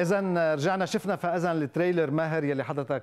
اذا رجعنا شفنا فاذا التريلر ماهر يلي حضرتك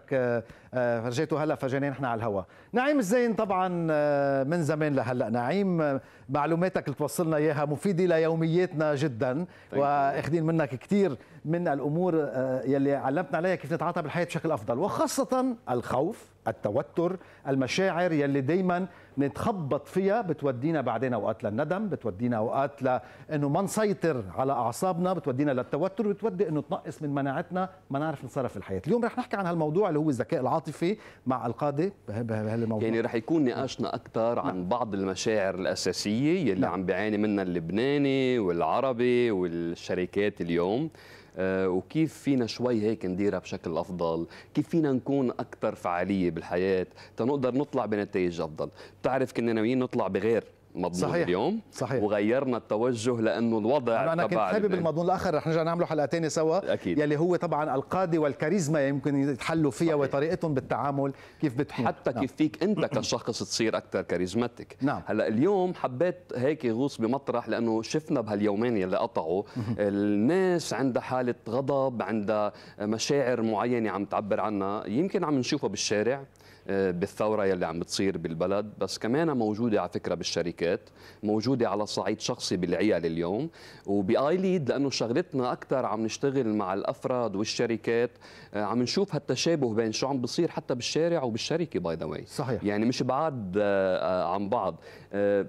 فرجيته آه، آه، هلا فجانين نحن على الهواء نعيم الزين طبعا آه، من زمان لهلا نعيم معلوماتك اللي توصلنا اياها مفيده ليومياتنا جدا واخذين منك كثير من الامور آه، يلي علمتنا عليها كيف نتعاطى بالحياه بشكل افضل وخاصه الخوف التوتر المشاعر يلي دائما نتخبط فيها بتودينا بعدين اوقات للندم بتودينا اوقات لانه ما نسيطر على اعصابنا بتودينا للتوتر بتودي انه تنقص من مناعتنا ما نعرف نتصرف في الحياه اليوم رح نحكي عن هالموضوع اللي هو الذكاء العاطفي مع القاده بهالموضوع يعني رح يكون نقاشنا اكثر عن نعم. بعض المشاعر الاساسيه يلي نعم. عم بيعاني منها اللبناني والعربي والشركات اليوم آه، وكيف فينا شوي هيك نديرها بشكل افضل كيف فينا نكون اكثر فعاليه بالحياه تنقدر نطلع بنتائج افضل بتعرف كنا ناويين نطلع بغير مضمون صحيح. اليوم صحيح. وغيرنا التوجه لانه الوضع انا كنت حابب المضمون الاخر رح نرجع نعمله حلقه ثانيه سوا أكيد. يلي هو طبعا القاده والكاريزما يمكن يتحلوا فيها صحيح. وطريقتهم بالتعامل كيف بتكون حتى نعم. كيف فيك انت كشخص تصير اكثر كاريزماتيك نعم. هلا اليوم حبيت هيك غوص بمطرح لانه شفنا بهاليومين يلي قطعوا الناس عندها حاله غضب عندها مشاعر معينه عم تعبر عنها يمكن عم نشوفها بالشارع بالثوره يلي عم بتصير بالبلد بس كمان موجوده على فكره بالشركات موجوده على صعيد شخصي بالعيال اليوم وباي ليد لانه شغلتنا اكثر عم نشتغل مع الافراد والشركات آه، عم نشوف هالتشابه بين شو عم بصير حتى بالشارع وبالشركه باي ذا واي صحيح يعني مش بعاد آه، آه، عن بعض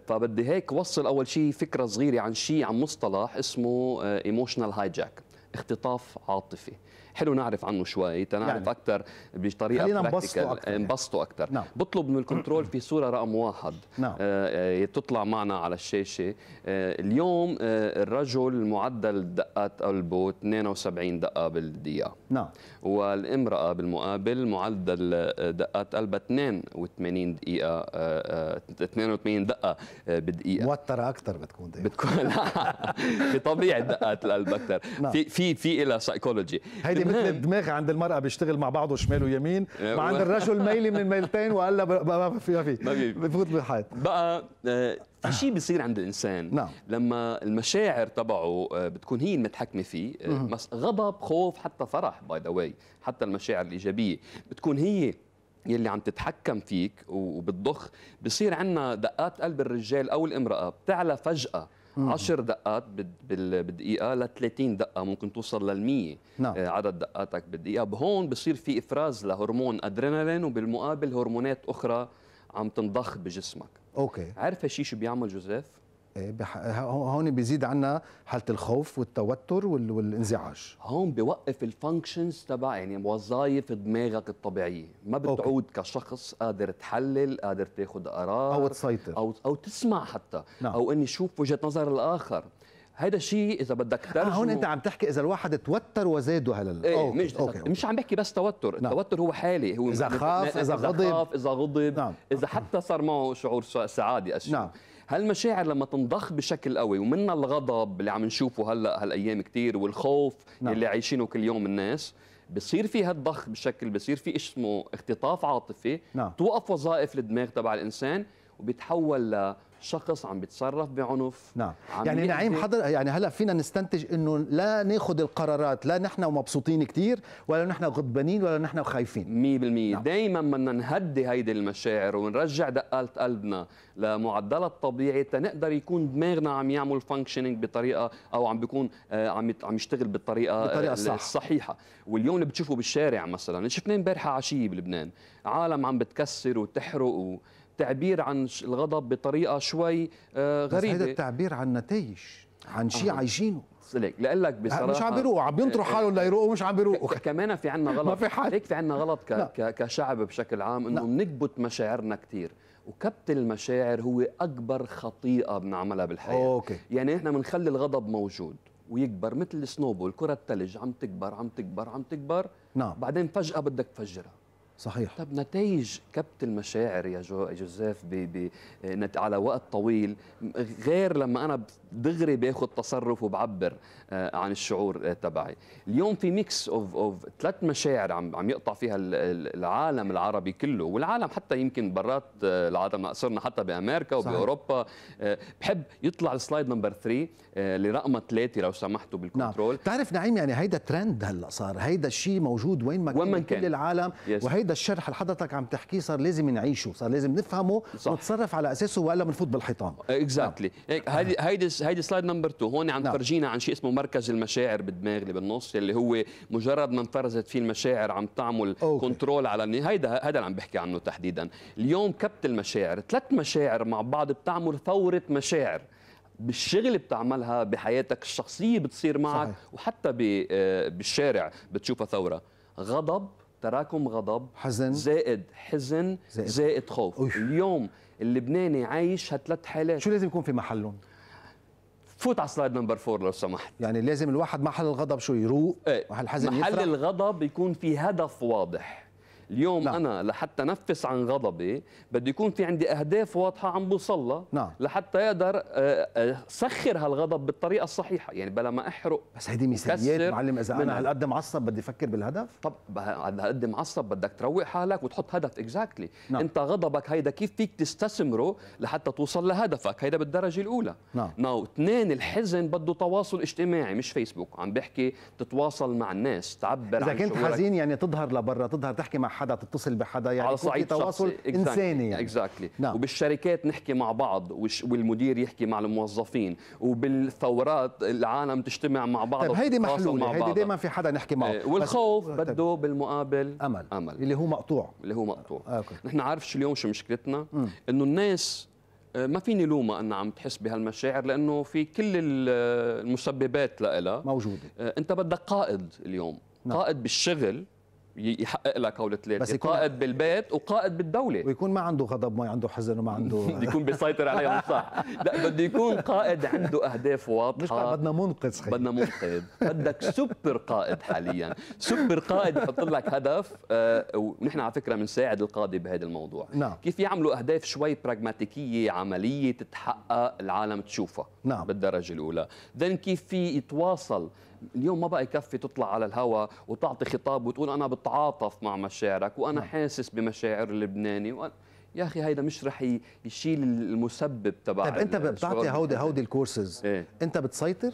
فبدي هيك وصل اول شيء فكره صغيره عن شيء عن مصطلح اسمه ايموشنال هايجاك اختطاف عاطفي حلو نعرف عنه شوي تنعرف يعني. اكثر بطريقه خلينا نبسطه اكثر إيه، يعني. نعم. بطلب من الكنترول في صوره رقم واحد نعم. آه, آه، تطلع معنا على الشاشه آه اليوم آه الرجل معدل دقات قلبه 72 دقه بالدقيقه نعم والامراه بالمقابل معدل آه، دقات قلبها 82 دقيقه 82 آه، دقه بدقيقه موتره اكثر بتكون دقيقة. بتكون لا بطبيعه دقات القلب اكثر نعم. في في في لها سايكولوجي هيدي مثل الدماغ عند المرأة بيشتغل مع بعضه شمال ويمين وعند الرجل ميلي من الميلتين وقال ما في ما في بفوت بالحيط بقى آه، في شيء بيصير عند الانسان نعم. لما المشاعر تبعه آه، بتكون هي المتحكمه فيه آه، غضب خوف حتى فرح باي ذا واي حتى المشاعر الايجابيه بتكون هي يلي عم تتحكم فيك وبتضخ بصير عندنا دقات قلب الرجال او الامراه بتعلى فجاه 10 دقات بالدقيقه ل 30 دقه ممكن توصل لل 100 نعم. آه، عدد دقاتك بالدقيقه بهون بصير في افراز لهرمون ادرينالين وبالمقابل هرمونات اخرى عم تنضخ بجسمك اوكي عارفه شيء شو بيعمل جوزيف هون بيزيد عنا حاله الخوف والتوتر والانزعاج هون بيوقف الفانكشنز تبع يعني وظائف دماغك الطبيعيه ما بتعود أوكي. كشخص قادر تحلل قادر تاخذ قرار او تسيطر او او تسمع حتى نعم. او اني شوف وجهه نظر الاخر هذا شيء اذا بدك آه، ترجمه آه هون انت عم تحكي اذا الواحد توتر وزاده هلا ايه أوكي. مش أوكي. مش عم بحكي بس توتر نعم. التوتر هو حالي هو اذا خاف اذا غضب اذا خاف اذا غضب نعم. اذا حتى صار معه شعور سعاده اشياء نعم. هالمشاعر لما تنضخ بشكل قوي ومنها الغضب اللي عم نشوفه هلا هالايام كثير والخوف نعم. اللي عايشينه كل يوم الناس بصير في هالضخ بشكل بصير في اسمه اختطاف عاطفي نعم. توقف وظائف الدماغ تبع الانسان وبيتحول لشخص عم بيتصرف بعنف نعم يعني نعيم حضر يعني هلا فينا نستنتج انه لا ناخذ القرارات لا نحن مبسوطين كثير ولا نحن غضبانين ولا نحن خايفين 100% نعم. دائما بدنا نهدي هيدي المشاعر ونرجع دقات قلبنا لمعدلها الطبيعي تنقدر يكون دماغنا عم يعمل فانكشنينج بطريقه او عم بيكون آه، عم عم يشتغل بالطريقه آه، بطريقة الصح. الصحيحه واليوم بتشوفوا بالشارع مثلا شفنا امبارحه عشيه بلبنان عالم عم بتكسر وتحرق و... التعبير عن الغضب بطريقه شوي غريبه آه، بس هذا التعبير عن نتائج عن شيء عايشينه لك لأقول لك بصراحه مش عم بيروقوا عم بينطروا آه، حالهم آه، ليروقوا مش عم بيروقوا كمان في عنا غلط ما في حل هيك في عنا غلط ك... كشعب بشكل عام انه بنكبت مشاعرنا كثير وكبت المشاعر هو اكبر خطيئه بنعملها بالحياه أوكي. يعني احنا بنخلي الغضب موجود ويكبر مثل السنوبول كره الثلج عم تكبر عم تكبر عم تكبر نعم بعدين فجاه بدك تفجرها صحيح طب نتائج كبت المشاعر يا جوزيف بي بي على وقت طويل غير لما انا دغري باخذ تصرف وبعبر آه، عن الشعور آه، تبعي اليوم في ميكس اوف اوف ثلاث مشاعر عم عم يقطع فيها العالم العربي كله والعالم حتى يمكن برات آه، العالم صرنا حتى بامريكا وباوروبا بحب يطلع السلايد نمبر 3 اللي رقمه 3 لو سمحتوا بالكنترول نعم. تعرف نعيم يعني هيدا ترند هلا صار هيدا الشيء موجود وين ما كان كل العالم يس. وهيدا الشرح اللي حضرتك عم تحكيه صار لازم نعيشه صار لازم نفهمه صح. ونتصرف على اساسه والا بنفوت بالحيطان اكزاكتلي نعم. هيدي هيدي هيدي سلايد نمبر 2 هون عم نعم. تفرجينا عن شيء اسمه مركز المشاعر بالدماغ اللي بالنص اللي هو مجرد ما انفرزت فيه المشاعر عم تعمل أوكي. كنترول على النهاية هيدا هذا اللي عم بحكي عنه تحديدا اليوم كبت المشاعر ثلاث مشاعر مع بعض بتعمل ثورة مشاعر بالشغل بتعملها بحياتك الشخصية بتصير معك صحيح. وحتى آه، بالشارع بتشوفها ثورة غضب تراكم غضب حزن زائد حزن زائد, زائد خوف أوش. اليوم اللبناني عايش هالثلاث حالات شو لازم يكون في محلهم فوت على سلايد نمبر فور لو سمحت يعني لازم الواحد محل الغضب شو يروق إيه، محل الحزن محل يفرح. الغضب يكون في هدف واضح اليوم نعم. انا لحتى نفس عن غضبي بده يكون في عندي اهداف واضحه عم بوصل لها نعم. لحتى يقدر آه، آه، سخر هالغضب بالطريقه الصحيحه يعني بلا ما احرق بس هيدي مثاليات معلم اذا انا هالقد معصب بدي افكر بالهدف طب هالقد معصب بدك تروق حالك وتحط هدف اكزاكتلي exactly. نعم. انت غضبك هيدا كيف فيك تستثمره لحتى توصل لهدفك هيدا بالدرجه الاولى نعم ناو اثنين الحزن بده تواصل اجتماعي مش فيسبوك عم بحكي تتواصل مع الناس تعبر اذا كنت حزين يعني تظهر لبرا تظهر تحكي مع حدا تتصل بحدا يعني على صعيد تواصل exactly. انساني يعني. exactly. نعم. وبالشركات نحكي مع بعض والمدير يحكي مع الموظفين وبالثورات العالم تجتمع مع بعض طيب هيدي محلوله هيدي دائما في حدا نحكي معه إيه، والخوف بس... بده طيب. بالمقابل امل امل اللي هو مقطوع اللي هو مقطوع آه. أوكي. نحن عارف شو اليوم شو مشكلتنا انه الناس آه، ما فيني لومها انها عم تحس بهالمشاعر لانه في كل المسببات لها موجوده آه، انت بدك قائد اليوم نعم. قائد بالشغل يحقق لك هول ثلاثة بس يكون قائد بالبيت وقائد بالدوله ويكون ما عنده غضب ما عنده حزن وما عنده يكون بيسيطر عليهم صح لا بده يكون قائد عنده اهداف واضحه مش بدنا منقذ خير بدنا منقذ بدك سوبر قائد حاليا سوبر قائد يحط لك هدف آه، ونحن على فكره بنساعد القاضي بهذا الموضوع نعم. كيف يعملوا اهداف شوي براغماتيكيه عمليه تتحقق العالم تشوفها نعم. بالدرجه الاولى ذن كيف في يتواصل اليوم ما بقى يكفي تطلع على الهواء وتعطي خطاب وتقول انا بتعاطف مع مشاعرك وانا نعم. حاسس بمشاعر اللبناني وأنا يا اخي هيدا مش رح يشيل المسبب تبع طيب انت بتعطي هودي هودي الكورسز إيه؟ انت بتسيطر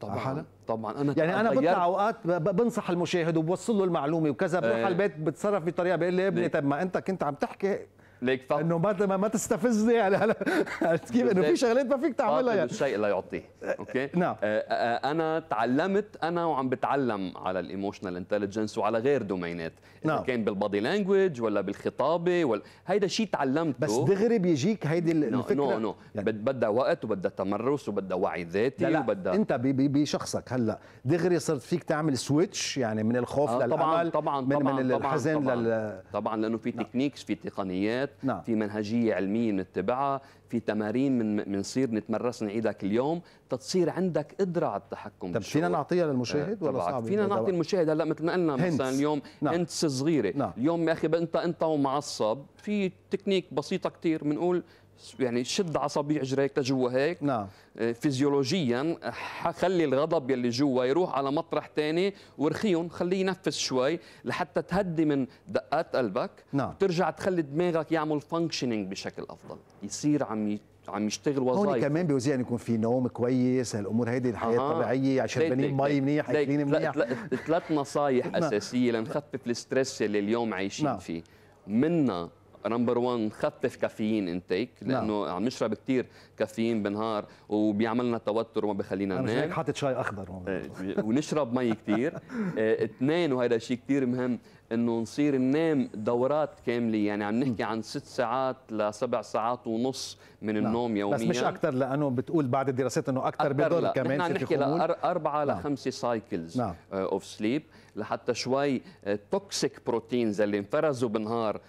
طبعا حالة. طبعا انا يعني انا بطلع اوقات بنصح المشاهد وبوصل له المعلومه وكذا بروح إيه. على البيت بتصرف بطريقه بقول لي ابني إيه. طب ما انت كنت عم تحكي ليك طب انه ما ما تستفزني يعني كيف انه في شغلات ما فيك تعملها يعني الشيء لا يعطيه أه، اوكي أه، نعم أه، انا تعلمت انا وعم بتعلم على الايموشنال انتليجنس وعلى غير دومينات نعم. كان بالبادي لانجوج ولا بالخطابه ولا هيدا شيء تعلمته بس دغري بيجيك هيدي الفكره نو يعني نو بدها وقت وبدها تمرس وبدها وعي ذاتي لا لا. وبدها انت بشخصك هلا دغري صرت فيك تعمل سويتش يعني من الخوف آه للامل طبعا طبعا من, طبعا من طبعا, لل... طبعا لانه في تكنيكس نعم. في تقنيات نعم. في منهجيه علميه نتبعها في تمارين من بنصير نتمرس نعيدها كل يوم تتصير عندك قدره على التحكم طب فينا نعطيها للمشاهد آه، ولا صعب فينا نعطي المشاهد هلا مثل ما قلنا مثلا اليوم نعم. انت صغيره نعم. اليوم يا اخي انت انت ومعصب في تكنيك بسيطه كثير بنقول يعني شد عصبي اجريك لجوا هيك نعم آه، فيزيولوجيا خلي الغضب يلي جوا يروح على مطرح ثاني ورخيهم خليه ينفس شوي لحتى تهدي من دقات قلبك نعم ترجع تخلي دماغك يعمل فانكشنينج بشكل افضل يصير عم عم يشتغل وظائف هون كمان بيوزيع ان يكون في نوم كويس الامور هيدي الحياه آه. الطبيعيه بنين مي منيح اكلين منيح ثلاث نصائح نعم. اساسيه لنخفف الستريس اللي اليوم عايشين نعم. فيه منا نمبر 1 خفف كافيين انتيك نعم. لانه عم نشرب كثير كافيين بالنهار لنا توتر وما بخلينا ننام انا حاطط شاي اخضر إيه، ونشرب مي كثير إيه، اثنين وهذا شيء كثير مهم انه نصير ننام دورات كامله يعني عم نحكي عن ست ساعات لسبع ساعات ونص من النوم لا. يوميا بس مش اكثر لانه بتقول بعد الدراسات انه اكثر بدل كمان نحن عم نحكي لاربعه نعم. لخمسه سايكلز اوف سليب لحتى شوي توكسيك آه، بروتينز اللي انفرزوا بالنهار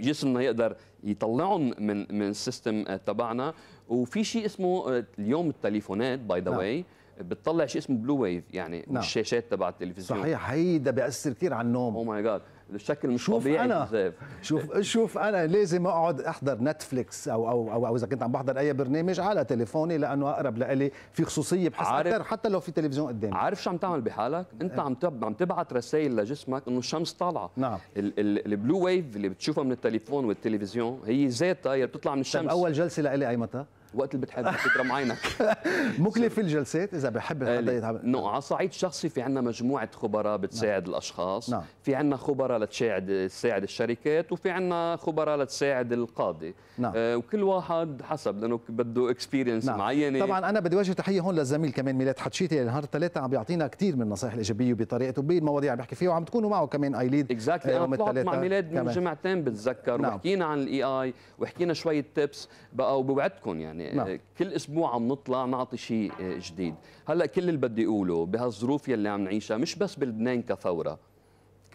جسمنا يقدر يطلعهم من من السيستم آه، تبعنا وفي شيء اسمه آه، اليوم التليفونات باي ذا واي بتطلع شيء اسمه بلو ويف يعني نعم. الشاشات تبع التلفزيون صحيح هيدا بياثر كثير على النوم او ماي جاد الشكل مش شوف طبيعي أنا شوف شوف انا لازم اقعد احضر نتفليكس او او او, أو اذا كنت عم بحضر اي برنامج على تليفوني لانه اقرب لإلي في خصوصيه بحس اكثر حتى لو في تلفزيون قدامي عارف شو عم تعمل بحالك انت إيه. عم عم تبعت رسائل لجسمك انه الشمس طالعه نعم البلو ويف اللي بتشوفها من التليفون والتلفزيون هي ذاتها هي بتطلع من طيب، الشمس اول جلسه لإلي اي متى وقت اللي بتحب تترم عينك مكلف الجلسات اذا بحب حدا يتعب نو على الصعيد الشخصي في عندنا مجموعه خبراء بتساعد نعم. الاشخاص نعم. في عندنا خبراء لتساعد تساعد الشركات وفي عندنا خبراء لتساعد القاضي نعم. آه وكل واحد حسب لانه بده اكسبيرينس نعم. معينه طبعا انا بدي وجه تحيه هون للزميل كمان ميلاد حتشيتي نهار الثلاثاء عم بيعطينا كثير من النصائح الايجابيه بطريقته بالمواضيع عم بيحكي فيها وعم تكونوا معه كمان ايليد اكزاكتلي exactly. آه، انا طلعت مع ميلاد من جمعتين بتذكر نعم. وحكينا عن الاي اي وحكينا شويه تيبس بقى وبوعدكم يعني يعني نعم. كل اسبوع عم نطلع نعطي شيء آه، جديد هلا كل اللي بدي اقوله بهالظروف يلي عم نعيشها مش بس بلبنان كثوره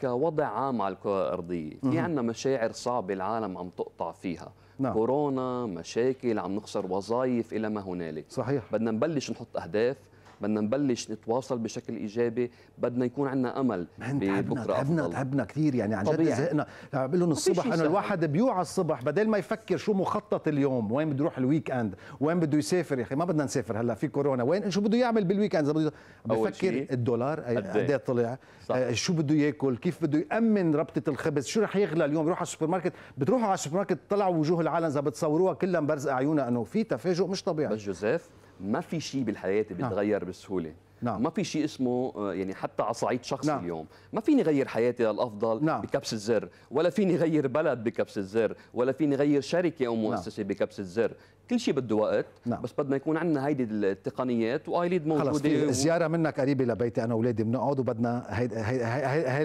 كوضع عام على الكره الارضيه في عندنا مشاعر صعبه العالم عم تقطع فيها نعم. كورونا مشاكل عم نخسر وظائف الى ما هنالك صحيح بدنا نبلش نحط اهداف بدنا نبلش نتواصل بشكل ايجابي بدنا يكون عندنا امل بكره تعبنا أفضل. تعبنا كثير يعني عن جد زهقنا بقول لهم الصبح انه الواحد بيوعى الصبح بدل ما يفكر شو مخطط اليوم وين بده يروح الويك اند وين بده يسافر يا اخي ما بدنا نسافر هلا في كورونا وين شو بده يعمل بالويك اند بده بفكر الدولار قد إيه؟ إيه طلع صح. آه، شو بده ياكل كيف بده يامن ربطه الخبز شو رح يغلى اليوم يروح على السوبر ماركت بتروحوا على السوبر ماركت طلعوا وجوه العالم اذا بتصوروها كلها مبرزقه عيونها انه في تفاجؤ مش طبيعي بس جوزيف ما في شيء بالحياه بيتغير نعم. بسهوله نعم. ما في شيء اسمه آه، يعني حتى على صعيد شخصي نعم. اليوم ما فيني غير حياتي للافضل نعم. بكبسه الزر ولا فيني غير بلد بكبسه الزر ولا فيني غير شركه او نعم. مؤسسه نعم. بكبسه الزر كل شيء بده وقت نعم. بس بدنا يكون عندنا هيدي التقنيات وايليد موجوده خلص في و... زياره منك قريبه لبيتي انا واولادي بنقعد وبدنا هي هي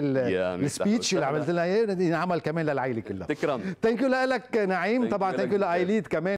السبيتش اللي عملت لنا اياه ينعمل كمان للعائله كلها تكرم ثانك يو لك نعيم طبعا ثانك يو لايليد كمان